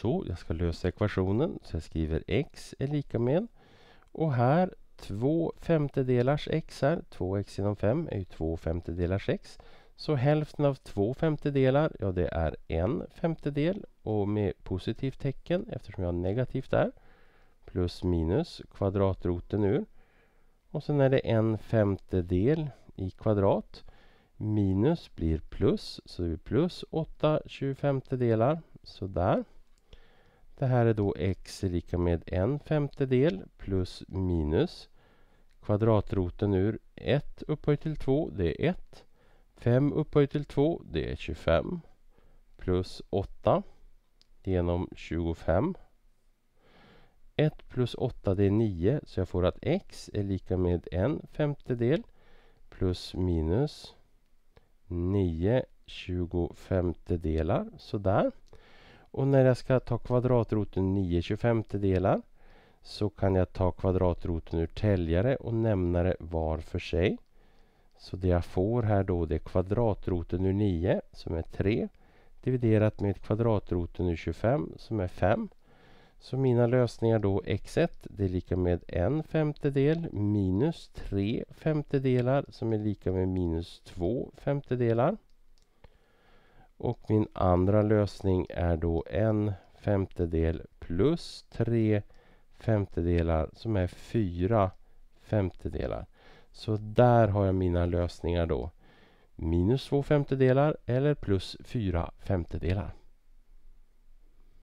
Så jag ska lösa ekvationen. Så jag skriver x är lika med. Och här två femtedelars x här. 2x genom 5 är ju två femtedelars x. Så hälften av två femtedelar, ja det är en femtedel och med positivt tecken eftersom jag har negativt där. Plus minus kvadratroten ur. Och sen är det en femtedel i kvadrat. Minus blir plus, så det blir plus 8 tjugofemtedelar. Sådär. Det här är då x är lika med en femtedel plus minus kvadratroten ur 1 upphöjt till 2, det är 1. 5 upphöjt till 2, det är 25. Plus 8 genom 25. 1 plus 8 det är 9 så jag får att x är lika med en femtedel plus minus 9 tjugofemtedelar sådär. Och när jag ska ta kvadratroten 9 25 delar så kan jag ta kvadratroten ur täljare och nämna det var för sig. Så det jag får här då det är kvadratroten ur 9 som är 3 dividerat med kvadratroten ur 25 som är 5. Så mina lösningar då x1 det är lika med en femtedel minus tre femtedelar som är lika med minus två femtedelar. Och min andra lösning är då en femtedel plus tre femtedelar som är fyra femtedelar. Så där har jag mina lösningar då. Minus två femtedelar eller plus fyra femtedelar.